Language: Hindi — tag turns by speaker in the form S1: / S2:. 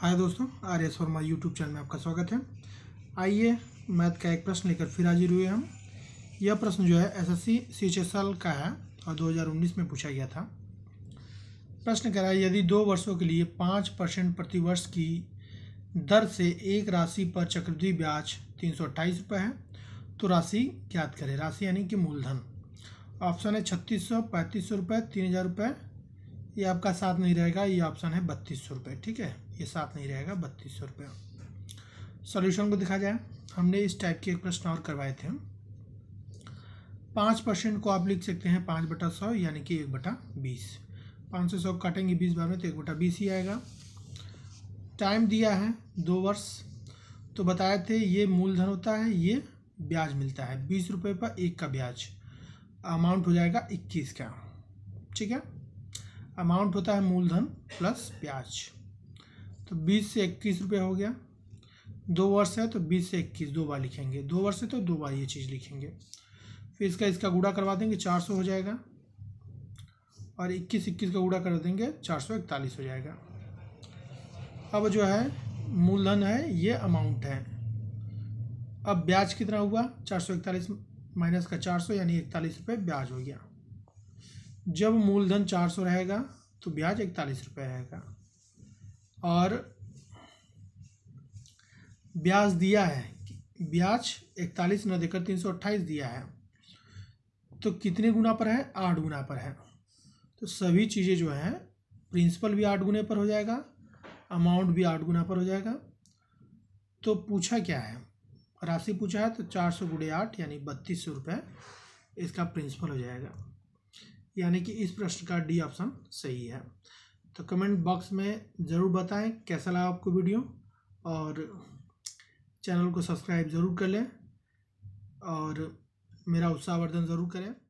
S1: हाय दोस्तों आर्य शर्मा यूट्यूब चैनल में आपका स्वागत है आइए मैथ का एक प्रश्न लेकर फिर हाजिर हुए हम यह प्रश्न जो है एसएससी सीएचएसएल का है और 2019 में पूछा गया था प्रश्न कह रहा है यदि दो वर्षों के लिए पाँच परसेंट प्रतिवर्ष की दर से एक राशि पर चक्रवृद्धि ब्याज तीन रुपये है तो राशि ज्ञात करें राशि यानी कि मूलधन ऑप्शन है छत्तीस सौ पैंतीस सौ रुपये तीन हज़ार रुपये ये आपका साथ नहीं रहेगा ये ऑप्शन है बत्तीस सौ रुपये ठीक है ये साथ नहीं रहेगा बत्तीस सौ रुपये सोल्यूशन को दिखा जाए हमने इस टाइप के एक प्रश्न और करवाए थे पाँच परसेंट को आप लिख सकते हैं पाँच बटा सौ यानी कि एक बटा बीस पाँच सौ सौ काटेंगे बीस बार में तो एक बटा बीस ही आएगा टाइम दिया है दो वर्ष तो बताए थे ये मूलधन होता है ये ब्याज मिलता है बीस रुपये पर एक का ब्याज अमाउंट हो जाएगा इक्कीस का ठीक है अमाउंट होता है मूलधन प्लस ब्याज तो बीस से इक्कीस रुपये हो गया दो वर्ष है तो बीस से इक्कीस दो बार लिखेंगे दो वर्ष है तो दो बार ये चीज़ लिखेंगे फिर इसका इसका गुड़ा करवा देंगे चार सौ हो जाएगा और इक्कीस इक्कीस का गुड़ा कर देंगे चार सौ इकतालीस हो जाएगा अब जो है मूलधन है ये अमाउंट है अब ब्याज कितना हुआ चार सौ इकतालीस माइनस का चार सौ यानी इकतालीस रुपये ब्याज हो गया जब मूलधन चार सौ रहेगा तो ब्याज इकतालीस रुपये रहेगा और ब्याज दिया है ब्याज इकतालीस न देकर तीन सौ अट्ठाईस दिया है तो कितने गुना पर है आठ गुना पर है तो सभी चीज़ें जो हैं प्रिंसिपल भी आठ गुने पर हो जाएगा अमाउंट भी आठ गुना पर हो जाएगा तो पूछा क्या है राशि पूछा है तो चार सौ गुड़े आठ यानी बत्तीस सौ रुपये इसका प्रिंसिपल हो जाएगा यानी कि इस प्रश्न का डी ऑप्शन सही है तो कमेंट बॉक्स में ज़रूर बताएं कैसा लगा आपको वीडियो और चैनल को सब्सक्राइब ज़रूर कर लें और मेरा उत्साहवर्धन ज़रूर करें